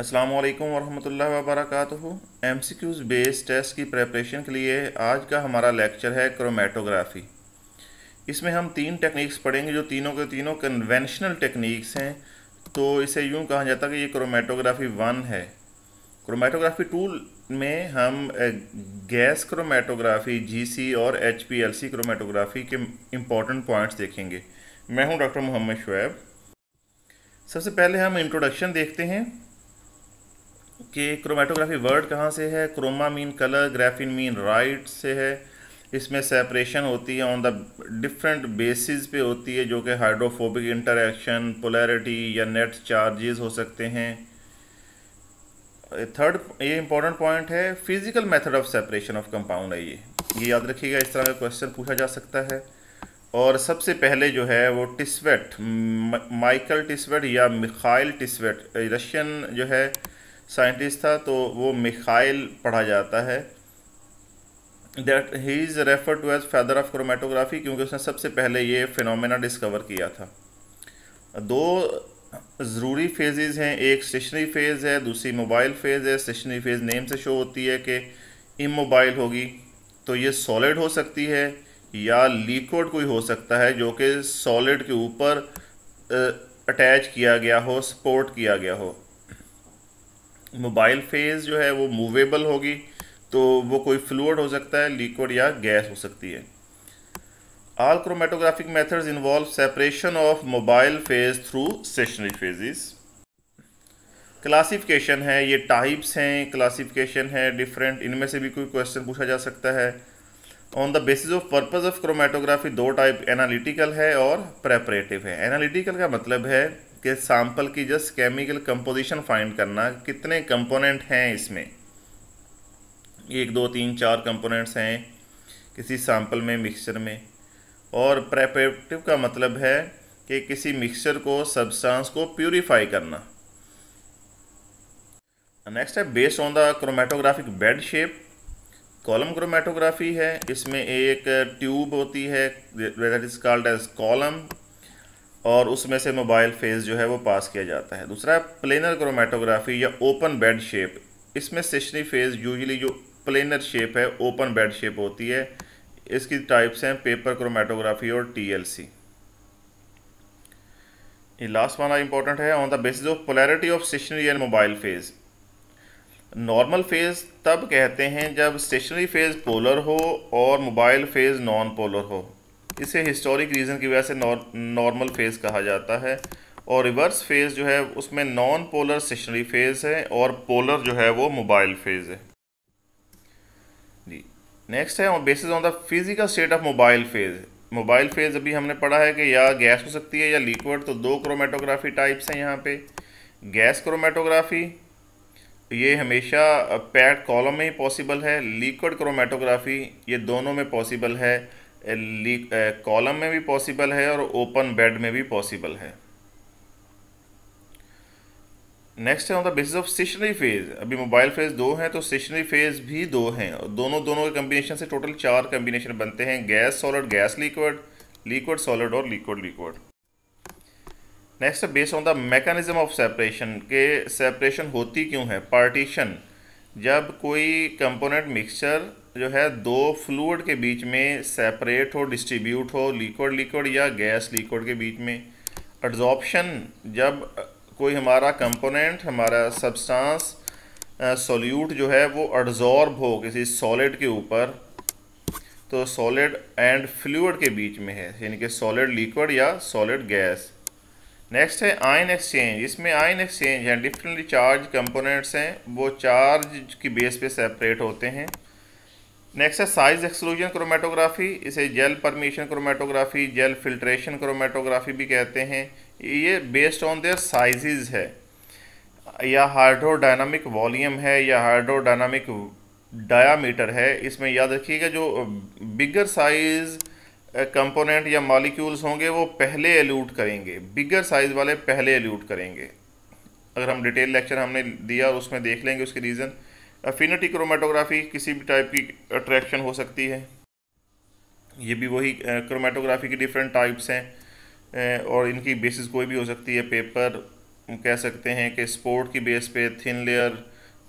अस्सलाम वालेकुम वरहमतुल्लाहि सी क्यूज़ बेस टेस्ट की प्रेपरेशन के लिए आज का हमारा लेक्चर है क्रोमेटोग्राफी इसमें हम तीन टेक्निक्स पढ़ेंगे जो तीनों के तीनों कन्वेंशनल टेक्निक्स हैं तो इसे यूँ कहा जाता है कि ये क्रोमेटोग्राफी वन है क्रोमेटोग्राफी टू में हम गैस क्रोमेटोग्राफी सी और सी क्रोमेटोग्राफी के इम्पॉर्टेंट पॉइंट्स देखेंगे मैं हूँ डॉक्टर मोहम्मद शुएब सबसे पहले हम इंट्रोडक्शन देखते हैं कि क्रोमेटोग्राफी वर्ड कहाँ से है chroma mean colour graphein mean write से है इसमें सेपरेशन होती है ऑन द डिफरेंट बेसिस पे होती है जो कि हाइड्रोफोबिक इंटरेक्शन पोलैरिटी या नेट चार्जेस हो सकते हैं थर्ड ये इंपॉर्टेंट पॉइंट है physical method of separation of compound है ये ये याद रखिएगा इस तरह का क्वेश्चन पूछा जा सकता है और सबसे पहले जो है वो टिस्वेट माइकल टिस्वेट या मिखाइल टिस्वेट रशियन जो है साइंटिस्ट था तो वो मिखाइल पढ़ा जाता है that he is refer to as father of chromatography क्योंकि उसने सबसे पहले ये फिनोमेना डिस्कवर किया था दो ज़रूरी फेजेस हैं एक स्टेशनरी फ़ेज़ है दूसरी मोबाइल फ़ेज़ है स्टेशनरी फ़ेज़ नेम से शो होती है कि इमोबाइल होगी तो ये सॉलिड हो सकती है या लिक्विड कोई हो सकता है जो कि सॉलिड के ऊपर अटैच किया गया हो सपोर्ट किया गया हो मोबाइल फेज़ जो है वो मूवेबल होगी तो वो कोई फ्लूड हो सकता है लिक्विड या गैस हो सकती है all chromatographic methods involve separation of mobile phase through stationary phases classification है ये टाइप्स हैं क्लासिफिकेशन है डिफरेंट इनमें से भी कोई क्वेश्चन पूछा जा सकता है on the basis of purpose of chromatography दो टाइप एनालिटिकल है और प्रेपरेटिव है एनालिटिकल का मतलब है के सैंपल की जस्ट केमिकल कंपोजिशन फाइंड करना कितने कंपोनेंट हैं इसमें एक दो तीन चार कंपोनेंट्स हैं किसी सैंपल में मिक्सचर में और प्रेपरेटिव का मतलब है कि किसी मिक्सचर को सब्सटेंस को प्यूरीफाई करना नेक्स्ट है based on the chromatographic bed shape column chromatography है इसमें एक ट्यूब होती है that is called as column और उसमें से मोबाइल फेज जो है वो पास किया जाता है दूसरा है प्लेनर क्रोमेटोग्राफी या ओपन बेड शेप इसमें स्टेशनरी फेज यूजली जो प्लेनर शेप है ओपन बेड शेप होती है इसकी टाइप्स हैं पेपर क्रोमेटोग्राफी और टीएलसी ये लास्ट वाला इंपॉर्टेंट है on the basis of polarity of stationary and mobile phase normal phase तब कहते हैं जब स्टेशनरी फेज़ पोलर हो और मोबाइल फेज़ नॉन पोलर हो इसे हिस्टोरिक रीज़न की वजह से नॉर्मल फेज़ कहा जाता है और रिवर्स फेज़ जो है उसमें नॉन पोलर स्टेशनरी फेज़ है और पोलर जो है वो मोबाइल फेज़ है जी नेक्स्ट है और basis on the physical state of mobile phase mobile phase अभी हमने पढ़ा है कि या गैस हो सकती है या लिक्विड तो दो क्रोमेटोग्राफी टाइप्स हैं यहाँ पे गैस क्रोमेटोग्राफी ये हमेशा पैड कॉलम में ही पॉसिबल है लिक्विड क्रोमेटोग्राफी ये दोनों में पॉसिबल है कॉलम uh, में भी पॉसिबल है और ओपन बेड में भी पॉसिबल है नेक्स्ट है on the basis of stationary phase अभी मोबाइल फेज दो हैं तो स्टेशनरी फेज भी दो हैं और दोनों दोनों के कम्बिनेशन से टोटल चार कम्बिनेशन बनते हैं gas solid gas liquid liquid solid और लिक्विड लिक्विड नेक्स्ट है based on the mechanism of separation के सेपरेशन होती क्यों है पार्टीशन जब कोई कंपोनेंट मिक्सचर जो है दो फ्लूड के बीच में सेपरेट हो डिस्ट्रीब्यूट हो लिक्विड लिक्विड या गैस लिक्विड के बीच में एड्जॉर्प्शन जब कोई हमारा कंपोनेंट हमारा सब्सटेंस सॉल्यूट जो है वो एड्जॉर्ब हो किसी सॉलिड के ऊपर तो सॉलिड एंड फ्लूड के बीच में है यानी कि सॉलिड लिक्विड या सॉलिड गैस नेक्स्ट है आयन एक्सचेंज इसमें आयन एक्सचेंज हैं डिफरेंटली चार्ज कंपोनेंट्स हैं वो चार्ज की बेस पे सेपरेट होते हैं नेक्स्ट है साइज एक्सक्लूजन क्रोमेटोग्राफी इसे gel permeation chromatography gel filtration chromatography भी कहते हैं ये बेस्ड ऑन देयर साइजेस है या हाइड्रोडाइनमिक वॉल्यूम है या हाइड्रोडाइनमिक डायामीटर है इसमें याद रखिएगा जो बिगर साइज़ कंपोनेंट या मॉलिक्यूल्स होंगे वो पहले एल्यूट करेंगे बिगर साइज़ वाले पहले एल्यूट करेंगे अगर हम डिटेल लेक्चर हमने दिया और उसमें देख लेंगे उसके रीज़न अफिनिटी क्रोमेटोग्राफी किसी भी टाइप की अट्रैक्शन हो सकती है ये भी वही क्रोमेटोग्राफी की डिफरेंट टाइप्स हैं और इनकी बेसिस कोई भी हो सकती है पेपर कह सकते हैं कि स्पोर्ट की बेस पे thin layer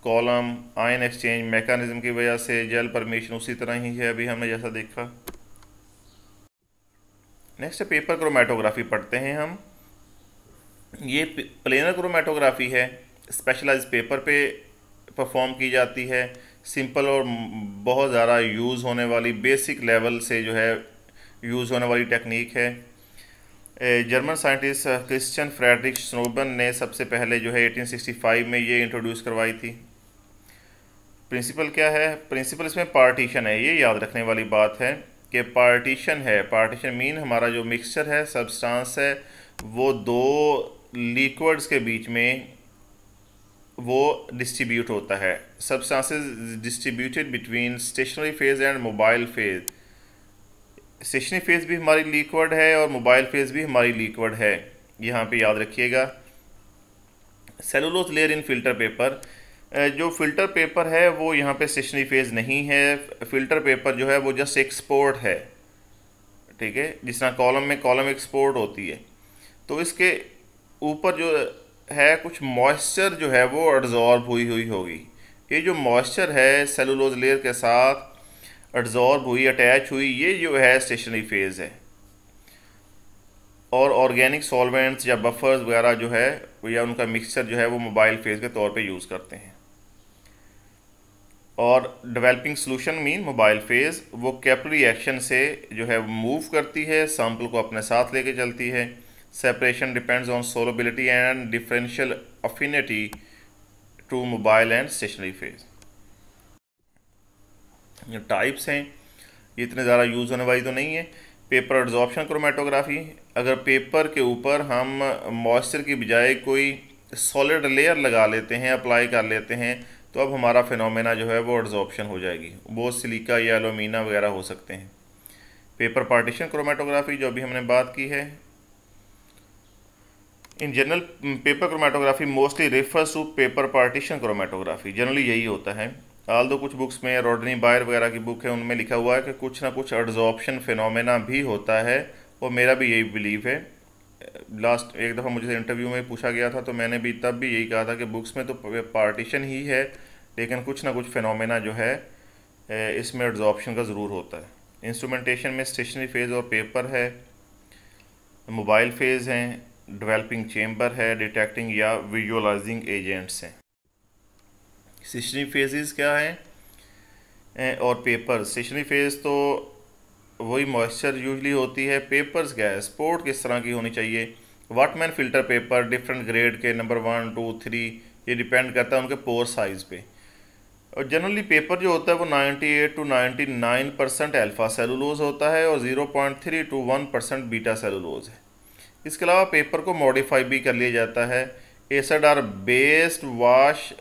column ion exchange mechanism की वजह से जेल परमिशन उसी तरह ही है अभी हमने जैसा देखा नेक्स्ट पेपर क्रोमेटोग्राफी पढ़ते हैं हम ये प्लेनर क्रोमेटोग्राफी है स्पेशलाइज पेपर पे परफॉर्म की जाती है सिंपल और बहुत ज़्यादा यूज़ होने वाली बेसिक लेवल से जो है यूज़ होने वाली टेक्निक है German scientist Christian Friedrich Schoenbein ने सबसे पहले जो है 1865 में ये इंट्रोड्यूस करवाई थी प्रिंसिपल क्या है प्रिंसिपल इसमें पार्टीशन है ये याद रखने वाली बात है कि पार्टीशन है पार्टीशन मीन हमारा जो मिक्सचर है सब्सटेंस है वो दो लिक्विड्स के बीच में वो डिस्ट्रीब्यूट होता है substances distributed between stationary phase and mobile phase stationary phase भी हमारी लिक्वड है और मोबाइल फेज़ भी हमारी लिक्वड है यहाँ पे याद रखिएगा cellulose layer in filter paper जो फ़िल्टर पेपर है वो यहाँ पे स्टेशनरी फेज़ नहीं है फ़िल्टर पेपर जो है वो जस्ट एक्सपोर्ट है ठीक है जिस तरह कॉलम में कॉलम एक्सपोर्ट होती है तो इसके ऊपर जो है कुछ मॉइस्चर जो है वो एड्ज़ॉर्ब हुई हुई होगी ये जो मॉइस्चर है सेलुलोज लेयर के साथ एडज़ॉर्ब हुई अटैच हुई ये जो है स्टेशनरी फेज़ है और ऑर्गेनिक सॉल्वेंट्स या बफर्स वगैरह जो है या उनका मिक्सचर जो है वो मोबाइल फेज़ के तौर पे यूज़ करते हैं और developing solution mean mobile phase वो कैपरी एक्शन से जो है मूव करती है सैम्पल को अपने साथ लेके चलती है separation depends on solubility and differential affinity to mobile and stationary phase जो टाइप्स हैं ये इतने ज़्यादा यूज़ होने वाली तो नहीं है पेपर एड्जॉर्प्शन क्रोमेटोग्राफी अगर पेपर के ऊपर हम मॉइस्चर की बजाय कोई सॉलिड लेयर लगा लेते हैं अप्लाई कर लेते हैं तो अब हमारा फिनोमेना जो है वो एड्जॉर्प्शन हो जाएगी वो सिलिका या एलोमिना वगैरह हो सकते हैं पेपर पार्टीशन क्रोमेटोग्राफी जो अभी हमने बात की है in general paper chromatography mostly refers to paper partition chromatography generally यही होता है आल दो कुछ बुक्स में रॉडनी बायर वगैरह की बुक है उनमें लिखा हुआ है कि कुछ ना कुछ एड्जॉर्प्शन फिनोमेना भी होता है और मेरा भी यही बिलीव है लास्ट एक दफ़ा मुझे इंटरव्यू में पूछा गया था तो मैंने भी तब भी यही कहा था कि बुक्स में तो पार्टीशन ही है लेकिन कुछ ना कुछ फिनोमेना जो है इसमें एड्जॉर्प्शन का ज़रूर होता है इंस्ट्रूमेंटेशन में स्टेशनरी फेज़ और पेपर है मोबाइल फेज़ हैं डेवलपिंग चेम्बर है डिटेक्टिंग या विजुअलाइजिंग एजेंट्स हैं सिशनी तो फेजेस क्या है और पेपर सिशनी फेज तो वही मॉइस्चर यूजली होती है पेपर्स क्या है स्पोर्ट किस तरह की होनी चाहिए Whatman filter paper different grade के नंबर वन टू थ्री ये डिपेंड करता है उनके पोर साइज़ पे और जनरली पेपर जो होता है वो 98 टू 99 परसेंट एल्फ़ा सेलुलोज होता है और 0.3 टू 1 परसेंट बीटा सेलुलोज है इसके अलावा पेपर को मॉडिफाई भी कर लिया जाता है acid or based wash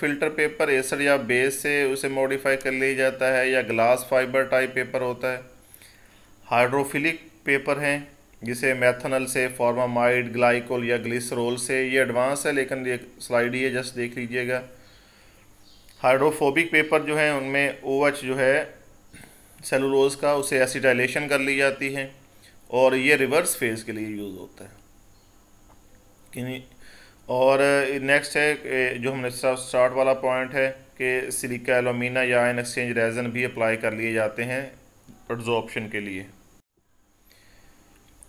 filter paper acid या बेस से उसे मॉडिफाई कर लिया जाता है या ग्लास फाइबर टाइप पेपर होता है हाइड्रोफिलिक पेपर हैं जिसे मैथनल से फॉर्मामाइड ग्लाइकोल या ग्लिसरोल से ये एडवांस है लेकिन ये स्लाइड ही है जस्ट देख लीजिएगा हाइड्रोफोबिक पेपर जो हैं उनमें ओ OH जो है सेलुलोज का उसे एसिटाइलेशन कर ली जाती है और ये रिवर्स फेज के लिए यूज़ होता है और नेक्स्ट eh, है eh, जो हमने स्टार्ट वाला पॉइंट है कि सिलिका एलोमिना या आयन एक्सचेंज रेजन भी अप्लाई कर लिए जाते हैं एड्जॉर्प्शन के लिए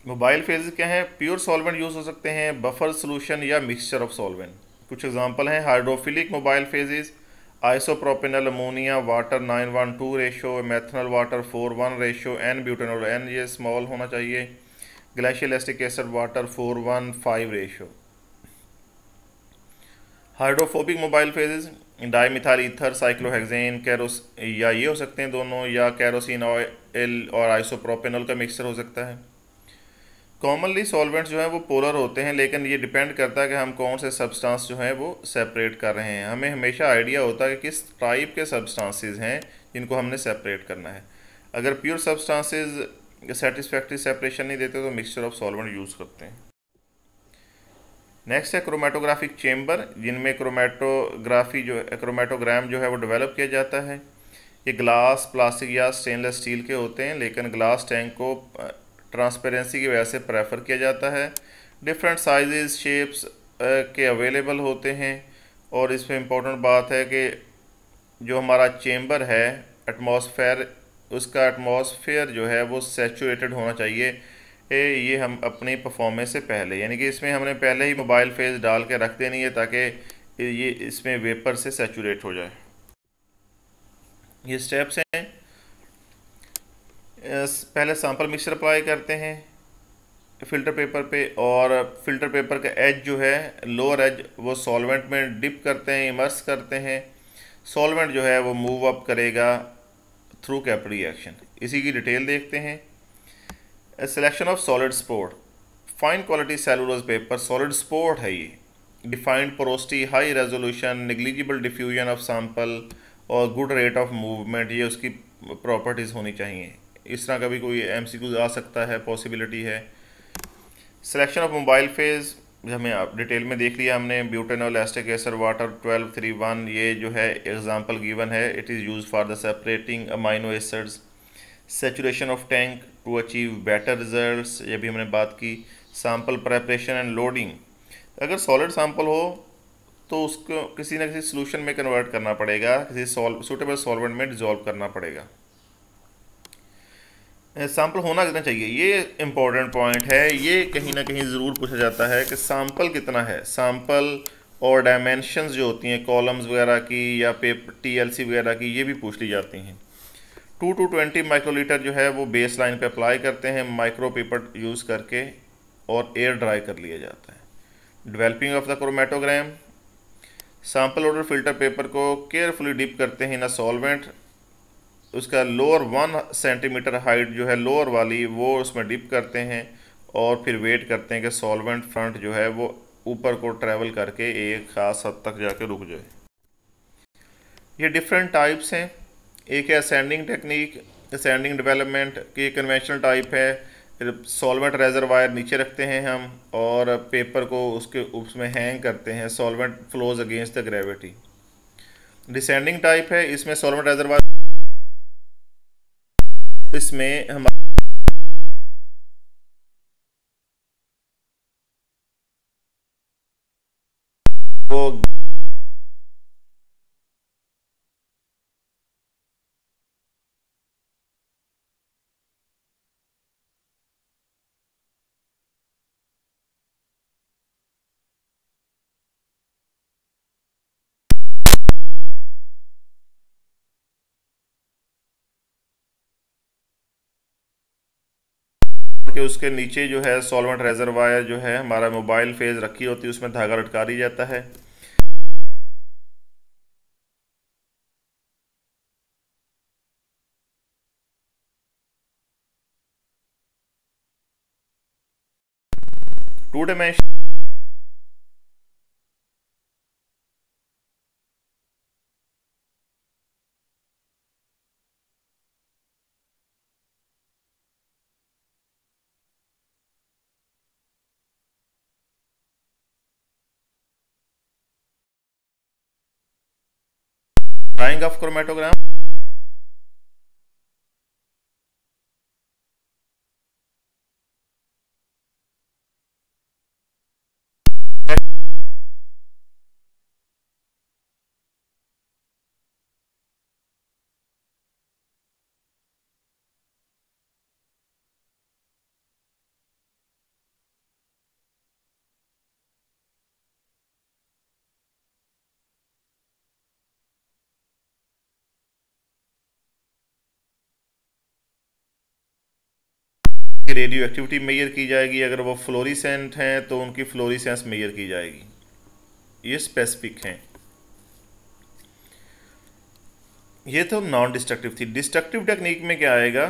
मोबाइल फेजेस क्या हैं प्योर सॉल्वेंट यूज़ हो सकते हैं बफर सॉल्यूशन या मिक्सचर ऑफ सॉल्वेंट कुछ एग्जांपल हैं hydrophilic mobile phases isopropanol ammonia water nine one two ratio methanol water four one ratio n butanol n ये स्मॉल होना चाहिए glacial acetic acid water four one five ratio hydrophobic mobile phases dimethyl ether cyclohexane kerosene या ये हो सकते हैं दोनों या कैरोसिन ऑयल और आइसोप्रोपिनल का मिक्सचर हो सकता है कॉमनली सॉल्वेंट्स जो हैं वो पोलर होते हैं लेकिन ये डिपेंड करता है कि हम कौन से सब्सटेंस जो हैं वो सेपरेट कर रहे हैं हमें हमेशा आइडिया होता है कि किस टाइप के सब्सटेंसेस हैं जिनको हमने सेपरेट करना है अगर प्योर सब्सटेंसेस सेटिस्फैक्ट्री सेपरेशन नहीं देते तो मिक्सचर ऑफ सॉल्वेंट यूज़ करते हैं नेक्स्ट है क्रोमेटोग्राफिक चेम्बर जिनमें क्रोमेटोग्राफी जो है क्रोमेटोग्राम जो है वो डेवलप किया जाता है ये ग्लास प्लास्टिक या स्टेनलेस स्टील के होते हैं लेकिन ग्लास टैंक को ट्रांसपेरेंसी की वजह से प्रेफर किया जाता है डिफरेंट साइजेस शेप्स के अवेलेबल होते हैं और इसमें इम्पोर्टेंट बात है कि जो हमारा चेम्बर है एटमॉस्फेयर उसका एटमॉस्फेयर जो है वो सेचूरेटेड होना चाहिए ए, ये हम अपनी परफॉर्मेंस से पहले यानी कि इसमें हमने पहले ही मोबाइल फेज डाल के रख देनी है ताकि ये इसमें वेपर से सेचूरेट हो जाए ये स्टेप्स हैं पहले सैंपल मिक्सर अप्लाई करते हैं फ़िल्टर पेपर पे और फ़िल्टर पेपर का एज जो है लोअर एज वो सॉल्वेंट में डिप करते हैं इमर्स करते हैं सॉल्वेंट जो है वो मूव अप करेगा थ्रू कैप रिएक्शन इसी की डिटेल देखते हैं selection of solid support fine quality cellulose paper solid support है ये defined porosity high resolution negligible diffusion of sample और गुड रेट ऑफ मूवमेंट ये उसकी प्रॉपर्टीज़ होनी चाहिए इस तरह का भी कोई एम आ सकता है पॉसिबिलिटी है सिलेक्शन ऑफ मोबाइल फेज़ हमें आप डिटेल में देख लिया हमने और acetic acid water twelve three one ये जो है एग्जांपल गिवन है it is use for the separating amino acids saturation of tank to achieve better results ये भी हमने बात की सैम्पल प्रेपरेशन एंड लोडिंग अगर सॉलिड सैम्पल हो तो उसको किसी न किसी सोलूशन में कन्वर्ट करना पड़ेगा किसी सॉल्व सूटेबल सॉल्वेंट में डिजॉल्व करना पड़ेगा सैम्पल होना कितना चाहिए ये इम्पोर्टेंट पॉइंट है ये कहीं ना कहीं ज़रूर पूछा जाता है कि सैम्पल कितना है सैम्पल और डायमेंशंस जो होती हैं कॉलम्स वगैरह की या पेपर टीएलसी वगैरह की ये भी पूछ ली जाती हैं टू टू ट्वेंटी माइक्रोलीटर जो है वो बेस लाइन पर अप्लाई करते हैं माइक्रो पेपर यूज़ करके और एयर ड्राई कर लिया जाता है developing of the chromatogram sample order filter paper को केयरफुली डिप करते हैं ना सॉल्वेंट उसका लोअर वन सेंटीमीटर हाइट जो है लोअर वाली वो उसमें डिप करते हैं और फिर वेट करते हैं कि सॉल्वेंट फ्रंट जो है वो ऊपर को ट्रैवल करके एक खास हद तक जाके रुक जाए ये डिफरेंट टाइप्स हैं एक है असेंडिंग टेक्निक असेंडिंग डेवलपमेंट की कन्वेंशनल टाइप है सॉल्वेंट वायर नीचे रखते हैं हम और पेपर को उसके उसमें हैंग करते हैं solvent flows against the gravity descending type है इसमें सॉल्वेंट वायर इसमें हमारे के उसके नीचे जो है सॉल्वेंट रेजरवायर जो है हमारा मोबाइल फेज रखी होती है उसमें धागा लटका दिया जाता है two dimension tying of chromatogram radioactivity मेयर की जाएगी अगर वो फ्लोरिसेंट हैं तो उनकी फ्लोरिसेंस मेयर की जाएगी ये स्पेसिफिक हैं ये तो नॉन डिस्ट्रक्टिव थी डिस्ट्रक्टिव टेक्निक में क्या आएगा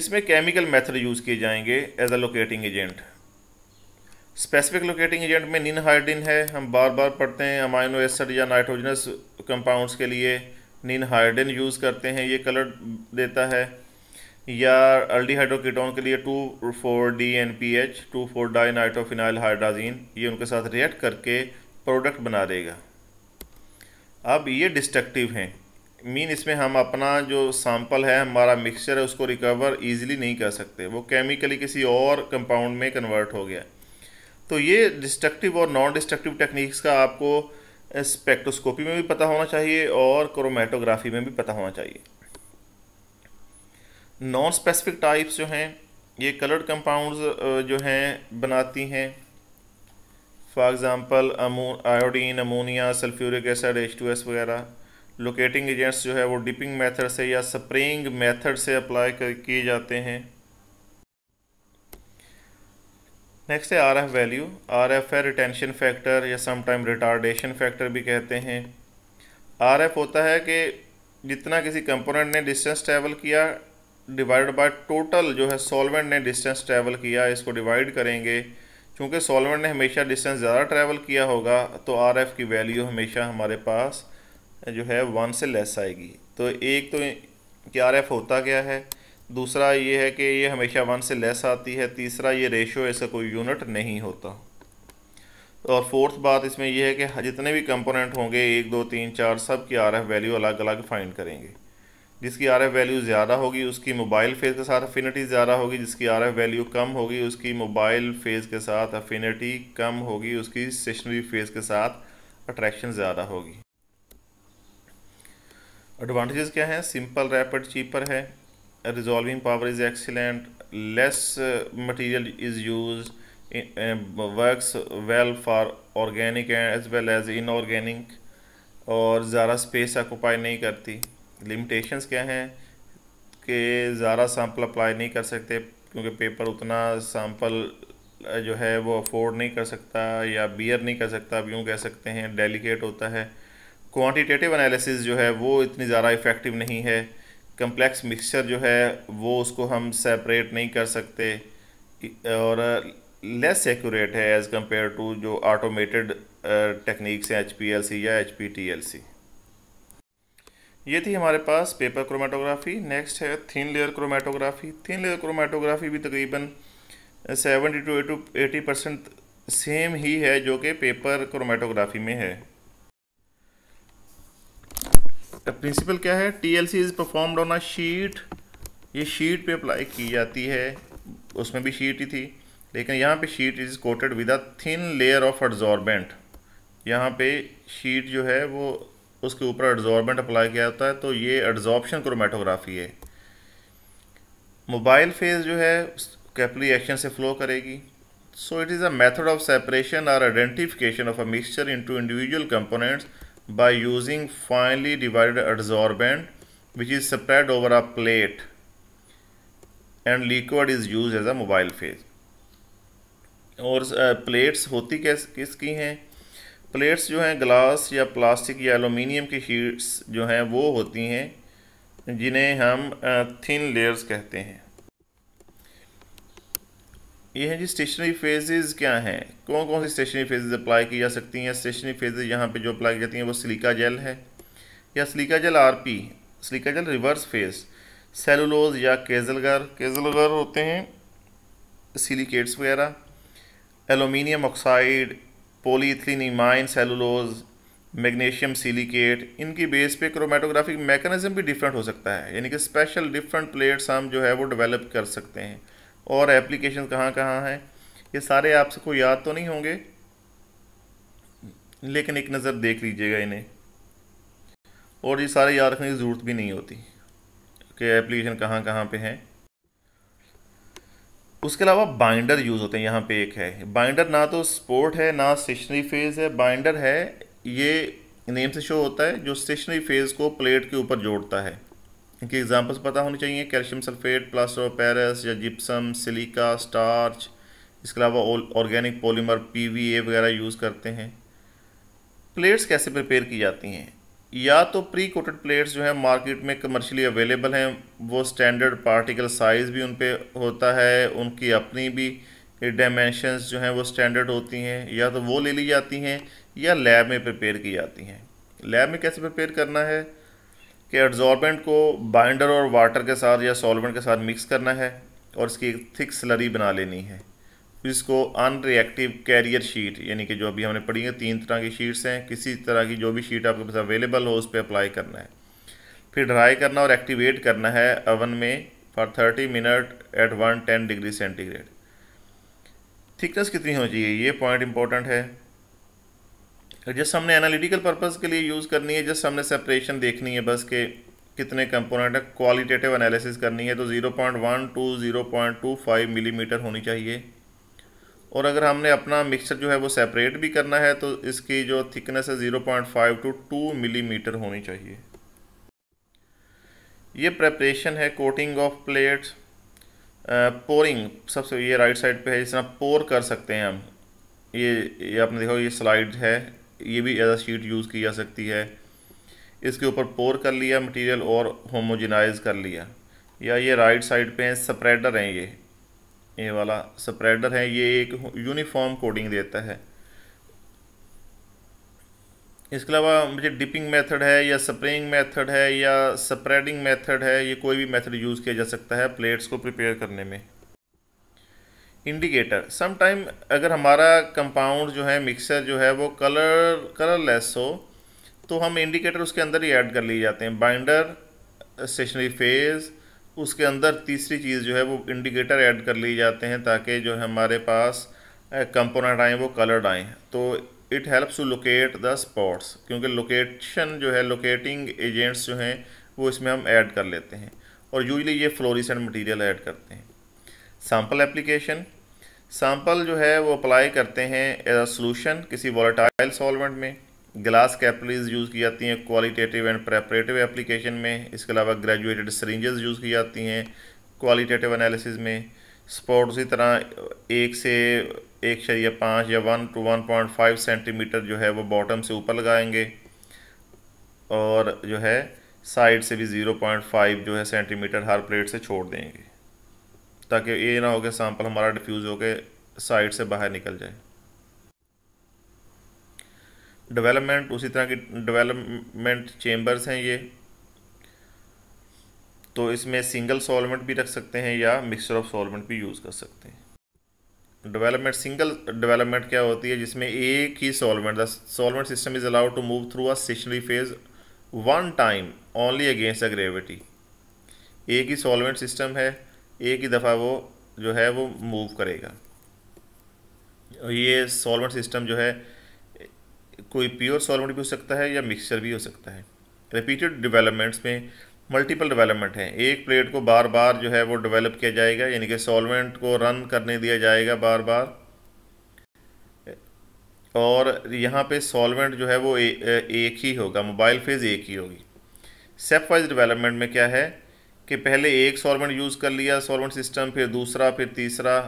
इसमें केमिकल मेथड यूज़ किए जाएंगे as a locating agent specific locating agent में निन हाइड्रिन है हम बार बार पढ़ते हैं अमाइनो एसड या नाइट्रोजनस कंपाउंड्स के लिए निन हाइड्रिन यूज़ करते हैं ये कलर देता है या हाइड्रोकीटोन के लिए two four D N P H two four dinitrophenylhydrazine ये उनके साथ रिएक्ट करके प्रोडक्ट बना देगा अब ये डिस्ट्रक्टिव हैं मीन इसमें हम अपना जो सैम्पल है हमारा मिक्सचर है उसको रिकवर ईजिली नहीं कर सकते वो केमिकली किसी और कंपाउंड में कन्वर्ट हो गया तो ये डिस्ट्रक्टिव और नॉन डिस्ट्रक्टिव टेक्निक्स का आपको स्पेक्ट्रोस्कोपी में भी पता होना चाहिए और क्रोमेटोग्राफी में भी पता होना चाहिए नॉन स्पेसिफिक टाइप्स जो हैं ये कलर्ड कंपाउंड्स जो हैं बनाती हैं for example iodine ammonia sulphuric acid H two S वगैरह लोकेटिंग एजेंट्स जो है वो डिपिंग मेथड से या स्प्रेइंग मेथड से अप्लाई किए जाते हैं नेक्स्ट है R F value R F है रिटेंशन फैक्टर या समटाइम रिटार्डेशन फैक्टर भी कहते हैं आर एफ होता है कि जितना किसी कंपोनेंट ने डिस्टेंस ट्रैवल किया डिवाइड बाय टोटल जो है सॉल्वेंट ने डिस्टेंस ट्रैवल किया इसको डिवाइड करेंगे क्योंकि सॉल्वेंट ने हमेशा डिस्टेंस ज़्यादा ट्रैवल किया होगा तो आर एफ की वैल्यू हमेशा हमारे पास जो है वन से लेस आएगी तो एक तो कि आर एफ होता क्या है दूसरा ये है कि ये हमेशा वन से लेस आती है तीसरा ये रेशो ऐसा कोई यूनिट नहीं होता और फोर्थ बात इसमें यह है कि जितने भी कंपोनेंट होंगे एक दो तीन चार सब की आर एफ वैल्यू अलग अलग फाइंड करेंगे जिसकी आर एफ वैल्यू ज़्यादा होगी उसकी मोबाइल फेज़ के साथ अफिनिटी ज़्यादा होगी जिसकी आर एफ वैल्यू कम होगी उसकी मोबाइल फ़ेज़ के साथ अफिनिटी कम होगी उसकी स्टेशनरी फ़ेज़ के साथ अट्रैक्शन ज़्यादा होगी एडवांटेजेस क्या हैं सिंपल रैपिड चीपर है resolving power is excellent less material is use works well for organic as well as inorganic और ज़्यादा स्पेस ऑक्यूपाई नहीं करती लिमिटेशंस क्या हैं कि ज़्यादा सैम्पल अप्लाई नहीं कर सकते क्योंकि पेपर उतना सैम्पल जो है वो अफोर्ड नहीं कर सकता या बियर नहीं कर सकता अब यूँ कह सकते हैं डेलीकेट होता है क्वांटिटेटिव एनालिसिस जो है वो इतनी ज़्यादा इफ़ेक्टिव नहीं है कम्प्लेक्स मिक्सचर जो है वो उसको हम सेपरेट नहीं कर सकते और लेस एक्यूरेट है एज़ कम्पेयर टू जो ऑटोमेटेड टेक्निक्स हैं एच पी एल सी या H P T L C ये थी हमारे पास पेपर क्रोमेटोग्राफी नेक्स्ट है thin layer chromatography thin layer chromatography भी तकरीबन seventy to eighty eighty percent same ही है जो कि पेपर क्रोमेटोग्राफी में है प्रिंसिपल क्या है T L C is performed on a sheet ये शीट पे अप्लाई की जाती है उसमें भी शीट ही थी लेकिन यहाँ पे sheet is coated with a thin layer of adsorbent यहाँ पे शीट जो है वो उसके ऊपर एड्जॉर्बेंट अप्लाई किया जाता है तो ये एडजॉर्बशन क्रोमेटोग्राफी है मोबाइल फेज जो है कैपली एक्शन से फ्लो करेगी so it is a method of separation और identification of a mixture into individual components by using finely divided adsorbent which is spread over a plate and liquid is use as a mobile phase और plates होती कैस किसकी हैं plates जो हैं glass या plastic या एलुमिनियम की शीट्स जो हैं वो होती हैं जिन्हें हम थिन लेयर्स कहते हैं ये हैं जी स्टेशनरी फेजेस क्या हैं कौन कौन सी स्टेशनरी फेजेस अप्लाई की जा सकती हैं स्टेशनरी फेजेस यहाँ पे जो अप्लाई की जाती हैं वो सिलिका जेल है या silica gel RP silica gel reverse phase cellulose या केजलगर केजलगर होते हैं सिलिकेट्स वगैरह aluminium oxide polyethyleneimine cellulose magnesium silicate इनकी बेस पे क्रोमेटोग्राफिक मैकेनिज्म भी डिफरेंट हो सकता है यानी कि स्पेशल डिफरेंट प्लेट्स हम जो है वो डेवलप कर सकते हैं और एप्लीकेशन कहाँ कहाँ हैं ये सारे आप सबको याद तो नहीं होंगे लेकिन एक नज़र देख लीजिएगा इन्हें और ये सारे याद रखने की ज़रूरत भी नहीं होती कि एप्लीकेशन कहाँ कहाँ पे हैं उसके अलावा बाइंडर यूज़ होते हैं यहाँ पे एक है बाइंडर ना तो स्पोर्ट है ना स्टेशनरी फेज़ है बाइंडर है ये नेम से शो होता है जो स्टेशनरी फेज़ को प्लेट के ऊपर जोड़ता है इनकी एग्जांपल्स पता होने चाहिए calcium sulphate plaster of Paris या जिप्सम सिलिका स्टार्च इसके अलावा ऑर्गेनिक पॉलीमर पी वगैरह यूज़ करते हैं प्लेट्स कैसे प्रिपेयर की जाती हैं या तो प्री कोटेड प्लेट्स जो है मार्केट में कमर्शियली अवेलेबल हैं वो स्टैंडर्ड पार्टिकल साइज़ भी उन पर होता है उनकी अपनी भी डायमेंशंस जो हैं वो स्टैंडर्ड होती हैं या तो वो ले ली जाती हैं या लैब में प्रिपेयर की जाती हैं लैब में कैसे प्रिपेयर करना है कि एड्जॉर्बेंट को बाइंडर और वाटर के साथ या सॉल्वेंट के साथ मिक्स करना है और इसकी एक थिक स्लरी बना लेनी है इसको अनरिएक्टिव कैरियर शीट यानी कि जो अभी हमने पढ़ी है तीन तरह की शीट्स हैं किसी तरह की जो भी शीट आपके पास अवेलेबल हो उस पर अप्लाई करना है फिर ड्राई करना और एक्टिवेट करना है अवन में for thirty minute at one ten degree centigrade thickness कितनी होनी चाहिए ये पॉइंट इंपॉर्टेंट है जस्ट हमने एनालिटिकल पर्पज़ के लिए यूज़ करनी है जस्ट हमने सेपरेशन देखनी है बस के कितने कंपोनेंट है क्वालिटेटिव एनालिसिस करनी है तो 0.1 टू 0.25 मिलीमीटर होनी चाहिए और अगर हमने अपना मिक्सचर जो है वो सेपरेट भी करना है तो इसकी जो थिकनेस है 0.5 टू 2 मिलीमीटर mm होनी चाहिए ये प्रेपरेशन है कोटिंग ऑफ प्लेट्स पोरिंग सबसे ये राइट साइड पे है जिस पोर कर सकते हैं हम ये ये आपने देखो ये स्लाइड है ये भी एज अ शीट यूज़ की जा सकती है इसके ऊपर पोर कर लिया मटेरियल और होमोजिनाइज कर लिया या ये राइट साइड पे हैं स्प्रेडर हैं ये ये वाला स्प्रेडर है ये एक यूनिफॉर्म कोडिंग देता है इसके अलावा मुझे डिपिंग मेथड है या स्प्रेइंग मेथड है या स्प्रेडिंग मेथड है ये कोई भी मेथड यूज़ किया जा सकता है प्लेट्स को प्रिपेयर करने में इंडिकेटर समटाइम अगर हमारा कंपाउंड जो है मिक्सर जो है वो कलर कलरलेस हो तो हम इंडिकेटर उसके अंदर ही ऐड कर लिए जाते हैं बाइंडर स्टेशनरी फेज़ उसके अंदर तीसरी चीज़ जो है वो इंडिकेटर ऐड कर लिए जाते हैं ताकि जो हमारे पास कंपोनेंट आएँ वो कलर्ड आएँ तो it helps to locate the spots क्योंकि लोकेशन जो है लोकेटिंग एजेंट्स जो हैं वो इसमें हम ऐड कर लेते हैं और यूजली ये फ्लोरिसेंट मटीरियल ऐड करते हैं सैम्पल एप्लीकेशन सैम्पल जो है वो अप्लाई करते हैं एज अ सोलूशन किसी वॉलेटाइल सॉल्वेंट में ग्लास कैपलीज यूज़ की जाती हैं क्वालिटेटिव एंड प्रेपरेटिव एप्लीकेशन में इसके अलावा ग्रेजुएटेड सरेंजेस यूज़ की जाती हैं क्वालिटेटिव एनालिसिस में स्पॉट उसी तरह एक से एक शरिया पाँच या one two one point five centimetre जो है वो बॉटम से ऊपर लगाएंगे और जो है साइड से भी ज़ीरो पॉइंट फाइव जो है सेंटीमीटर हर प्लेट से छोड़ देंगे ताकि ये ना हो कि सैंपल हमारा डिफ्यूज़ होकर साइड से बाहर निकल जाए डेवलपमेंट उसी तरह की डेवलपमेंट चेम्बर्स हैं ये तो इसमें सिंगल सॉल्वेंट भी रख सकते हैं या मिक्सचर ऑफ सॉल्वेंट भी यूज़ कर सकते हैं डेवलपमेंट सिंगल डेवलपमेंट क्या होती है जिसमें एक ही solvent the solvent system is allowed to move through a stationary phase one time only against a gravity एक ही सॉल्वेंट सिस्टम है एक ही दफ़ा वो जो है वो मूव करेगा ये सॉल्वेंट सिस्टम जो है कोई प्योर सॉल्वेंट भी हो सकता है या मिक्सचर भी हो सकता है रिपीटेड डेवलपमेंट्स में मल्टीपल डेवलपमेंट हैं एक प्लेट को बार बार जो है वो डेवलप किया जाएगा यानी कि सॉल्वेंट को रन करने दिया जाएगा बार बार और यहाँ पे सॉल्वेंट जो है वो ए, एक ही होगा मोबाइल फेज एक ही होगी स्टेप वाइज डेवलपमेंट में क्या है कि पहले एक सॉल्वेंट यूज़ कर लिया सॉल्वेंट सिस्टम फिर दूसरा फिर तीसरा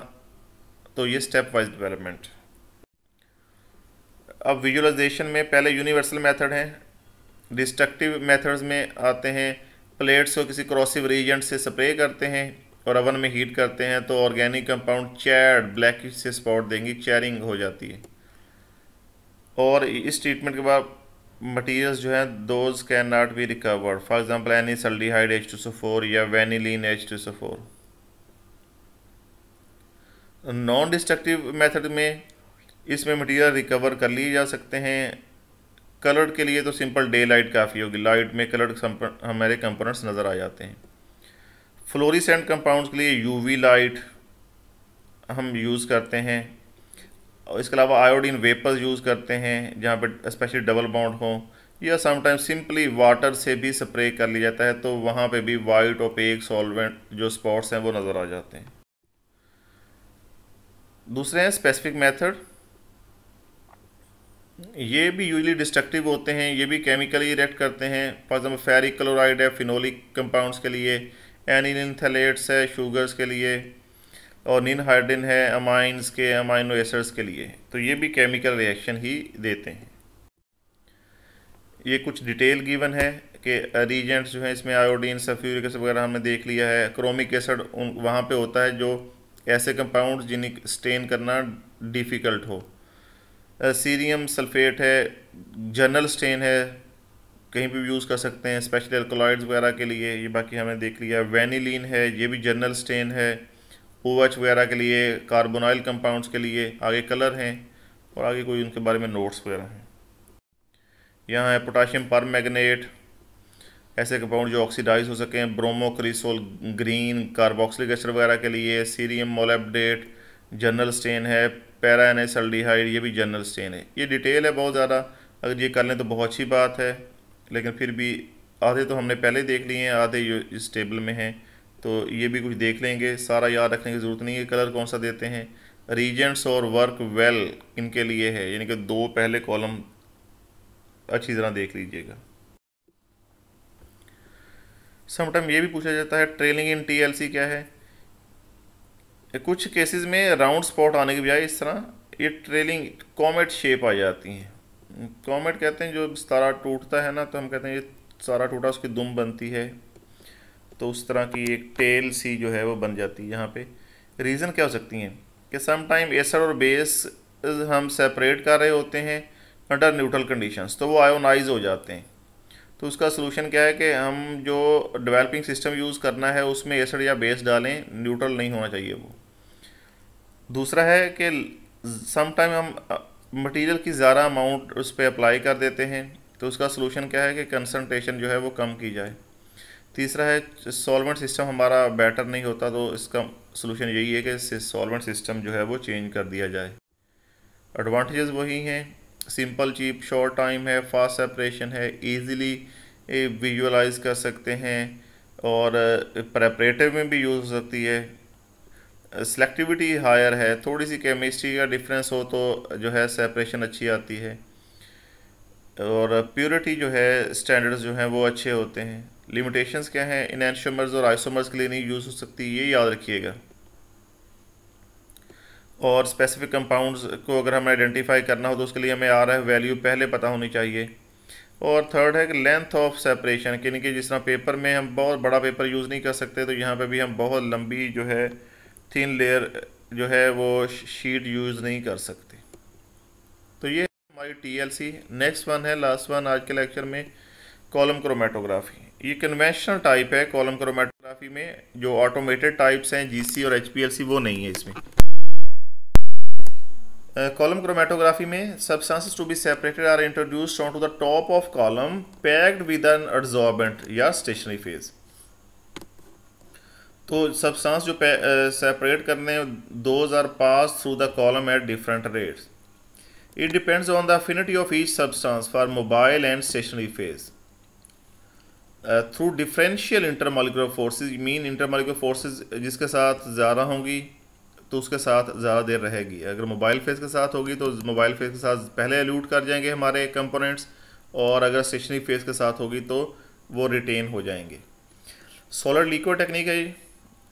तो ये स्टेप वाइज डेवलपमेंट अब विजुअलाइजेशन में पहले यूनिवर्सल मेथड है डिस्ट्रक्टिव मेथड्स में आते हैं प्लेट्स को किसी क्रॉसिव रीजेंट से स्प्रे करते हैं और अवन में हीट करते हैं तो ऑर्गेनिक कंपाउंड चैड ब्लैक से स्पॉट देंगी चैरिंग हो जाती है और इस ट्रीटमेंट के बाद मटेरियल्स जो हैं those can not be recovered for example anisaldehyde H two S O four या vanillin H two S O four non destructive method में इसमें मटेरियल रिकवर कर लिए जा सकते हैं कलर्ड के लिए तो सिंपल डे लाइट काफ़ी होगी लाइट में कलर्ड हमारे कंपोनेंट्स नज़र आ जाते हैं फ्लोरिसेंट कंपाउंड्स के लिए यूवी लाइट हम यूज़ करते हैं और इसके अलावा आयोडीन वेपर्स यूज़ करते हैं जहाँ पर स्पेशली डबल बाउंड हो या समटाइम सिंपली वाटर से भी स्प्रे कर लिया जाता है तो वहाँ पे भी वाइट और पेक सॉल्वेंट जो स्पॉट्स हैं वो नज़र आ जाते हैं दूसरे हैं स्पेसिफिक मेथड ये भी यूजली डिस्ट्रक्टिव होते हैं ये भी केमिकली रिएक्ट करते हैं फॉर एग्जाम्पल फेरिक क्लोराइड है फिनोलिक कंपाउंड्स के लिए एनिलिन थैलेट्स है शुगर्स के लिए और निन हाइड्रिन है अमाइंस के अमाइनो एसड्स के लिए तो ये भी केमिकल रिएक्शन ही देते हैं ये कुछ डिटेल गिवन है कि रीजेंट्स जो हैं इसमें आयोडीन सफ्यूरिक एसिड वगैरह हमने देख लिया है क्रोमिक एसिड उन वहाँ पे होता है जो ऐसे कंपाउंड्स जिन्हें स्टेन करना डिफ़िकल्ट हो सीरियम सल्फेट है जनरल स्टेन है कहीं भी यूज़ कर सकते हैं स्पेशल एल्कोलॉइड्स वगैरह के लिए ये बाकी हमने देख लिया वेनिलीन है ये भी जनरल स्टेन है ओ वगैरह के लिए कार्बोनाइल कंपाउंड्स के लिए आगे कलर हैं और आगे कोई उनके बारे में नोट्स वगैरह हैं यहाँ है पोटाशियम पर मैगनेट ऐसे कंपाउंड जो ऑक्सीडाइज हो सके हैं ब्रोमोक्रिसोल ग्रीन कार्बोक्सिलिक एसिड वगैरह के लिए सीरियम मोलेबडेट जनरल स्टेन है पैरा एन एस ये भी जनरल स्टेन है ये डिटेल है बहुत ज़्यादा अगर ये कर लें तो बहुत अच्छी बात है लेकिन फिर भी आधे तो हमने पहले देख लिए हैं आधे इस टेबल में हैं तो ये भी कुछ देख लेंगे सारा याद रखने की ज़रूरत नहीं है कलर कौन सा देते हैं रीजेंट्स और वर्क वेल इनके लिए है यानी कि दो पहले कॉलम अच्छी तरह देख लीजिएगा समटाइम ये भी पूछा जाता है ट्रेलिंग इन टीएलसी क्या है कुछ केसेस में राउंड स्पॉट आने के बजाय इस तरह ये ट्रेलिंग कॉमेट शेप आ जाती हैं कॉमेट कहते हैं जो सारा टूटता है ना तो हम कहते हैं ये सारा टूटा उसकी दुम बनती है तो उस तरह की एक टेल सी जो है वो बन जाती है यहाँ पे रीज़न क्या हो सकती हैं कि समटाइम एसड और बेस हम सेपरेट कर रहे होते हैं अंडर न्यूट्रल कंडीशंस तो वो आयोनाइज हो जाते हैं तो उसका सोलूशन क्या है कि हम जो डेवलपिंग सिस्टम यूज़ करना है उसमें एसड या बेस डालें न्यूट्रल नहीं होना चाहिए वो दूसरा है कि समटाइम हम मटेरियल की ज़्यादा अमाउंट उस पर अप्लाई कर देते हैं तो उसका सोलूशन क्या है कि कंसनट्रेशन जो है वो कम की जाए तीसरा है सॉल्वेंट सिस्टम हमारा बेटर नहीं होता तो इसका सोलूशन यही है कि सॉल्वेंट सिस्टम जो है वो चेंज कर दिया जाए एडवांटेजेस वही हैं सिंपल चीप शॉर्ट टाइम है फास्ट सेपरेशन है ईज़ीली विजुअलाइज कर सकते हैं और प्रेपरेटिव में भी यूज़ हो सकती है सेलेक्टिविटी हायर है थोड़ी सी केमिस्ट्री का डिफरेंस हो तो जो है सेपरेशन अच्छी आती है और प्योरिटी जो है स्टैंडर्ड्स जो हैं वो अच्छे होते हैं लिमिटेशंस क्या हैं इन एनशोमर्स और आइसोमर्स के लिए नहीं यूज़ हो सकती ये याद रखिएगा और स्पेसिफिक कंपाउंड्स को अगर हमें आइडेंटिफाई करना हो तो उसके लिए हमें आ रहा है वैल्यू पहले पता होनी चाहिए और थर्ड है कि लेंथ ऑफ सेपरेशन यानी कि जिस तरह पेपर में हम बहुत बड़ा पेपर यूज़ नहीं कर सकते तो यहाँ पर भी हम बहुत लंबी जो है थिन लेयर जो है वो शीट यूज़ नहीं कर सकते तो ये हमारी टीएलसी नेक्स्ट वन है लास्ट वन आज के लेक्चर में कॉलम क्रोमेटोग्राफी ये कन्वेंशनल टाइप है कॉलम क्रोमेटोग्राफी में जो ऑटोमेटेड टाइप्स हैं जीसी और एचपीएलसी वो नहीं है इसमें कॉलम क्रोमेटोग्राफी में substances to be separated are introduced on to the top of column packed with an adsorbent या स्टेशनरी फेज़ तो सब्सटेंस जो सेपरेट करने those are pass through the column at different rates it depends on the affinity of each substance for mobile and stationary phase through differential intermolecular forces mean intermolecular forces जिसके साथ ज़्यादा होंगी तो उसके साथ ज़्यादा देर रहेगी अगर मोबाइल फेज के साथ होगी तो मोबाइल फेज के साथ पहले एल्यूट कर जाएंगे हमारे कंपोनेंट्स और अगर स्टेशनरी फेज के साथ होगी तो वो रिटेन हो जाएंगे सोलर लिक्विड टेक्निक है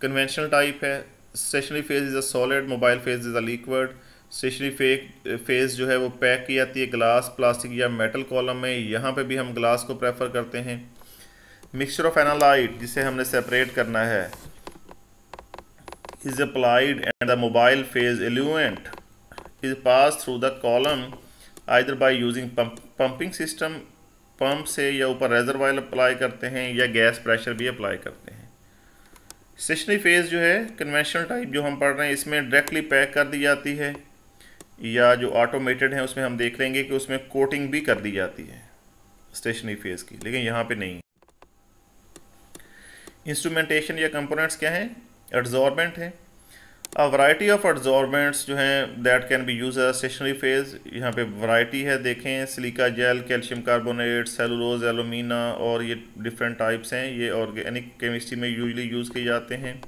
कन्वेंशनल टाइप है stationary phase is a solid mobile phase is a liquid stationary fake phase जो है वो पैक की जाती है ग्लास प्लास्टिक या मेटल कॉलम में यहाँ पे भी हम ग्लास को प्रेफर करते हैं मिक्सचर ऑफ एनालाइट जिसे हमने सेपरेट करना है is applied and the mobile phase eluent is pass through the column either by using pumping system pump से या ऊपर रेजरवाइल अप्लाई करते हैं या गैस प्रेशर भी अप्लाई करते हैं स्टेशनरी फेज़ जो है कन्वेंशनल टाइप जो हम पढ़ रहे हैं इसमें डायरेक्टली पैक कर दी जाती है या जो ऑटोमेटेड है उसमें हम देख लेंगे कि उसमें कोटिंग भी कर दी जाती है स्टेशनरी फेज़ की लेकिन यहाँ पे नहीं इंस्ट्रूमेंटेशन या कंपोनेंट्स क्या हैं एड्जॉर्बेंट है अ वैरायटी ऑफ एडज़ॉर्बेंट्स जो हैं that can be use as stationary phase यहाँ पे वराइटी है देखें silica gel calcium carbonate cellulose alumina और ये डिफरेंट टाइप्स हैं ये ऑर्गेनिक केमिस्ट्री में यूजली यूज़ किए जाते हैं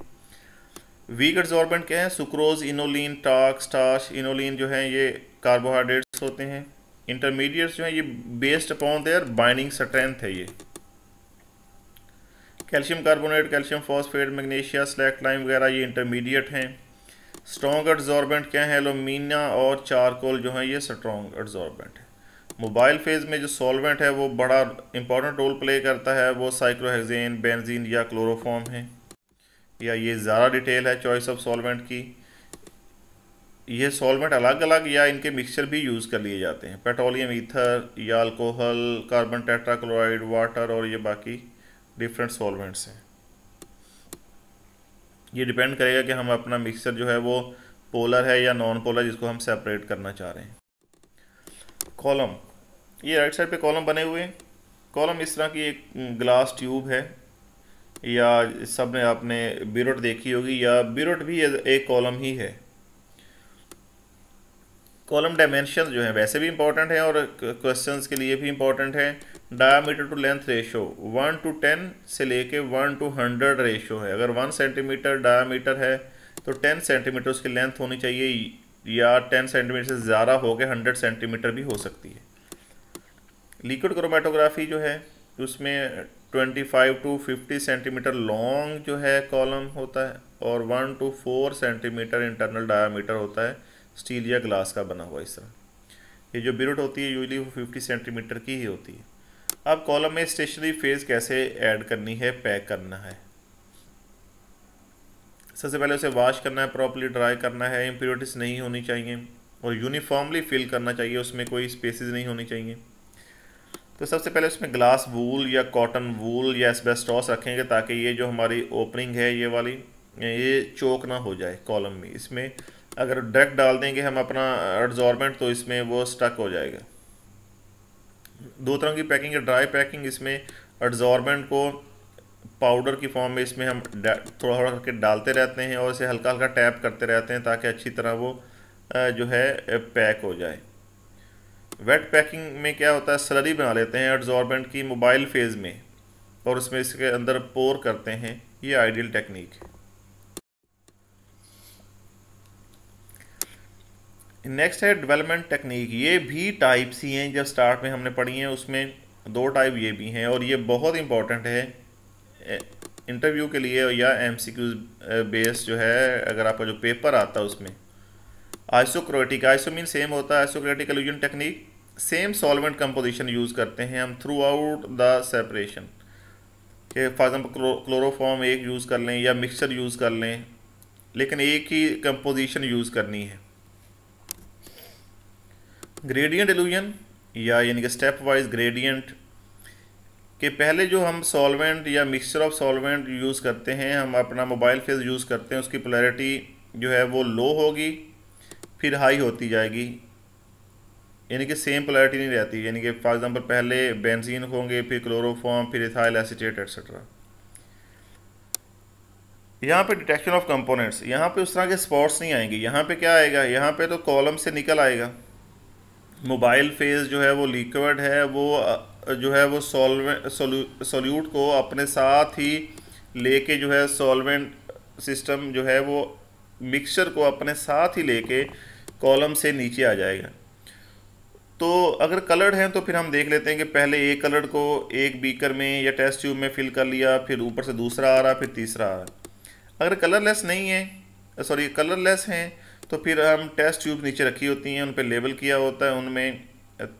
वीक एड्जॉर्बेंट क्या है sucrose inulin talc starch inulin जो हैं ये कार्बोहाइड्रेट्स होते हैं इंटरमीडिएट्स जो हैं ये based upon their binding strength है ये calcium carbonate calcium phosphate magnesia slaked lime वगैरह ये इंटरमीडिएट हैं स्ट्रॉन्ग एड्जॉर्बेंट क्या है एलोमिना और चारकोल जो है ये स्ट्रॉन्ग एड्जॉर्बेंट है मोबाइल फेज में जो सॉल्वेंट है वो बड़ा इंपॉर्टेंट रोल प्ले करता है वो साइक्लोहेक्जेन बेंजीन या क्लोरोफॉर्म है या ये ज़्यादा डिटेल है चॉइस ऑफ सॉल्वेंट की ये सॉल्वेंट अलग अलग या इनके मिक्सचर भी यूज़ कर लिए जाते हैं पेट्रोलियम ईथर या अल्कोहल कार्बन टेट्राक्लोराइड वाटर और ये बाकी डिफरेंट सॉल्वेंट्स हैं ये डिपेंड करेगा कि हम अपना मिक्सर जो है वो पोलर है या नॉन पोलर जिसको हम सेपरेट करना चाह रहे हैं कॉलम ये राइट साइड पे कॉलम बने हुए हैं कॉलम इस तरह की एक ग्लास ट्यूब है या सब ने आपने बिरोट देखी होगी या बिरोट भी एक कॉलम ही है कॉलम डायमेंशन जो है वैसे भी इंपॉर्टेंट है और क्वेश्चंस के लिए भी इंपॉर्टेंट है diameter to length ratio one to ten से लेके वन टू हंड्रेड रेशो है अगर वन सेंटीमीटर डायामीटर है तो टेन सेंटीमीटर उसकी लेंथ होनी चाहिए या टेन सेंटीमीटर से ज़्यादा हो गए हंड्रेड सेंटीमीटर भी हो सकती है लिक्विड क्रोमेटोग्राफी जो है उसमें twenty five to fifty centimetre long जो है कॉलम होता है और one to four centimetre internal diameter होता है स्टील या ग्लास का बना हुआ इस तरह ये जो बिरुट होती है यूजली वो फिफ्टी सेंटीमीटर की ही होती है अब कॉलम में स्टेशनरी फेज कैसे ऐड करनी है पैक करना है सबसे पहले उसे वॉश करना है प्रॉपरली ड्राई करना है इम्प्योरिटीज नहीं होनी चाहिए और यूनिफॉर्मली फिल करना चाहिए उसमें कोई स्पेसिस नहीं होनी चाहिए तो सबसे पहले उसमें ग्लास वूल या कॉटन वूल या एसबेस्टॉस रखेंगे ताकि ये जो हमारी ओपनिंग है ये वाली ये चोक ना हो जाए कॉलम में इसमें अगर डायरेक्ट डाल देंगे हम अपना एड्जॉर्मेंट तो इसमें वो स्टक हो जाएगा दो तरह की पैकिंग है ड्राई पैकिंग इसमें एड्जॉर्बेंट को पाउडर की फॉर्म में इसमें हम थोड़ा थोड़ा करके डालते रहते हैं और इसे हल्का हल्का टैप करते रहते हैं ताकि अच्छी तरह वो जो है पैक हो जाए वेट पैकिंग में क्या होता है सलरी बना लेते हैं एड्जॉर्बेंट की मोबाइल फेज़ में और उसमें इसके अंदर पोर करते हैं ये आइडियल टेक्निक है नेक्स्ट है डेवलपमेंट टेक्निक ये भी टाइप सी हैं जब स्टार्ट में हमने पढ़ी हैं उसमें दो टाइप ये भी हैं और ये बहुत इंपॉर्टेंट है इंटरव्यू के लिए या एम सी क्यू बेस जो है अगर आपका जो पेपर आता है उसमें आइसोक्रोटिक आइसो मीन सेम होता है isocratic elution technique same solvent composition use करते हैं हम थ्रू आउट द सेपरेशन के फॉर एग्जाम्पल क्लोरोफॉर्म एक यूज़ कर लें या मिक्सचर यूज़ कर लें लेकिन एक ही कंपोजिशन यूज़ करनी है ग्रेडियंट एलुजन या यानी कि स्टेप वाइज ग्रेडियंट के पहले जो हम सॉल्वेंट या मिक्सचर ऑफ सॉल्वेंट यूज़ करते हैं हम अपना मोबाइल फेस यूज़ करते हैं उसकी पोलैरिटी जो है वो लो होगी फिर हाई होती जाएगी यानी कि सेम पोलैरिटी नहीं रहती यानी कि फॉर एग्जांपल पहले बेंजीन होंगे फिर क्लोरोफॉम फिर इथाइल एसिटेट एक्सेट्रा यहाँ पे डिटेक्शन ऑफ कंपोनेंट्स यहाँ पे उस तरह के स्पॉट्स नहीं आएंगे यहाँ पे क्या आएगा यहाँ पे तो कॉलम से निकल आएगा मोबाइल फेज जो है वो लिक्विड है वो जो है वो सॉल्वेंट सोल्यूट को अपने साथ ही लेके जो है सॉल्वेंट सिस्टम जो है वो मिक्सचर को अपने साथ ही लेके कॉलम से नीचे आ जाएगा तो अगर कलर्ड हैं तो फिर हम देख लेते हैं कि पहले एक कलर्ड को एक बीकर में या टेस्ट ट्यूब में फिल कर लिया फिर ऊपर से दूसरा आ रहा फिर तीसरा आ रहा अगर कलरलेस नहीं है सॉरी कलरलेस हैं तो फिर हम टेस्ट ट्यूब नीचे रखी होती हैं उन पर लेबल किया होता है उनमें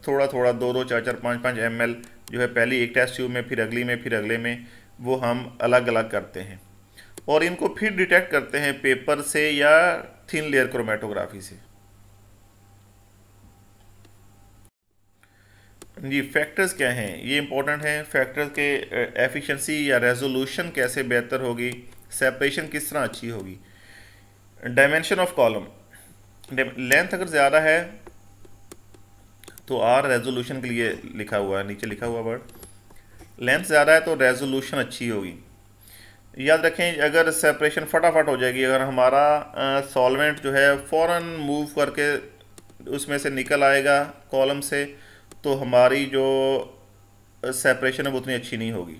थोड़ा थोड़ा दो दो चार चार पाँच पाँच एम जो है पहली एक टेस्ट ट्यूब में फिर अगली में फिर अगले में वो हम अलग अलग करते हैं और इनको फिर डिटेक्ट करते हैं पेपर से या थिन लेयर क्रोमेटोग्राफी से जी फैक्टर्स क्या हैं ये इंपॉर्टेंट हैं फैक्टर्स के एफिशिएंसी या रेजोल्यूशन कैसे बेहतर होगी सेपरेशन किस तरह अच्छी होगी डायमेंशन ऑफ कॉलम लेंथ अगर ज़्यादा है तो आर रेजोल्यूशन के लिए लिखा हुआ है नीचे लिखा हुआ वर्ड लेंथ ज़्यादा है तो रेजोल्यूशन अच्छी होगी याद रखें अगर सेपरेशन फटाफट हो जाएगी अगर हमारा सॉल्वेंट जो है फ़ौर मूव करके उसमें से निकल आएगा कॉलम से तो हमारी जो सेपरेशन है वो उतनी अच्छी नहीं होगी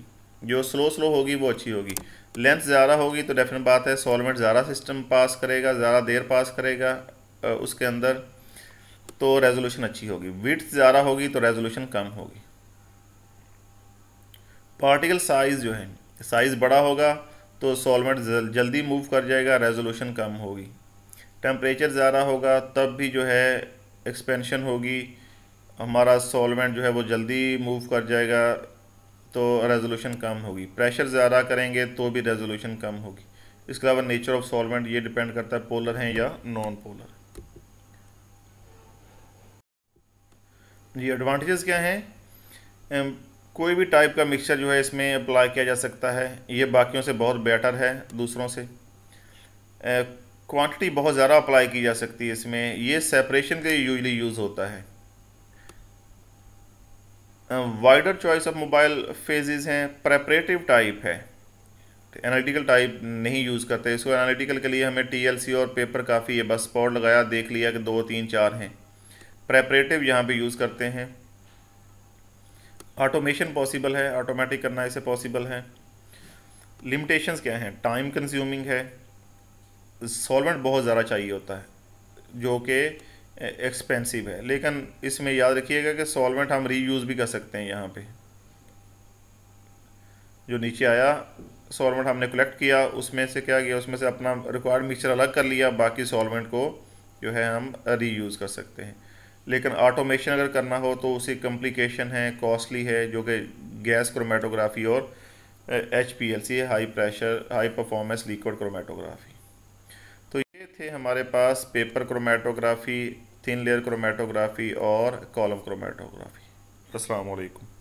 जो स्लो स्लो होगी वो अच्छी होगी लेंथ ज़्यादा होगी तो डेफिनेट बात है सॉल्वेंट ज़्यादा सिस्टम पास करेगा ज़्यादा देर पास करेगा उसके अंदर तो रेजोल्यूशन अच्छी होगी विथ ज़्यादा होगी तो रेजोल्यूशन कम होगी पार्टिकल साइज़ जो है साइज़ बड़ा होगा तो सॉलमेंट जल्दी मूव कर जाएगा रेजोल्यूशन कम होगी टेम्परेचर ज़्यादा होगा तब भी जो है एक्सपेंशन होगी हमारा सॉलमेंट जो है वो जल्दी मूव कर जाएगा तो रेजोल्यूशन कम होगी प्रेशर ज़्यादा करेंगे तो भी रेजोल्यूशन कम होगी इसके अलावा नेचर ऑफ सॉलमेंट ये डिपेंड करता है पोलर हैं या नॉन पोलर ये एडवांटेजेस क्या हैं um, कोई भी टाइप का मिक्सचर जो है इसमें अप्लाई किया जा सकता है ये बाकियों से बहुत बेटर है दूसरों से क्वांटिटी uh, बहुत ज़्यादा अप्लाई की जा सकती है इसमें ये सेपरेशन के यूजली यूज़ होता है wider choice of mobile phases हैं प्रेपरेटिव टाइप है एनालिटिकल टाइप नहीं यूज़ करते इसको एनालिटिकल के लिए हमें टीएलसी और पेपर काफ़ी है बस स्पॉट लगाया देख लिया कि दो तीन चार हैं प्रेपरेटिव यहाँ पे यूज़ करते हैं ऑटोमेशन पॉसिबल है ऑटोमेटिक करना इसे पॉसिबल है लिमिटेशंस क्या हैं टाइम कंज्यूमिंग है सॉल्वेंट बहुत ज़्यादा चाहिए होता है जो कि एक्सपेंसिव है लेकिन इसमें याद रखिएगा कि सॉल्वेंट हम रीयूज़ भी कर सकते हैं यहाँ पे जो नीचे आया सॉल्वेंट हमने कलेक्ट किया उसमें से क्या किया उसमें से अपना रिक्वायर्ड मिक्सचर अलग कर लिया बाकी सॉल्वेंट को जो है हम रीयूज़ कर सकते हैं लेकिन ऑटोमेशन अगर करना हो तो उसी कम्प्लिकेशन है कॉस्टली है जो कि गैस क्रोमेटोग्राफी और H P L C high pressure high performance liquid chromatography तो ये थे हमारे पास paper chromatography thin layer chromatography और कॉलम क्रोमेटोग्राफी असलकम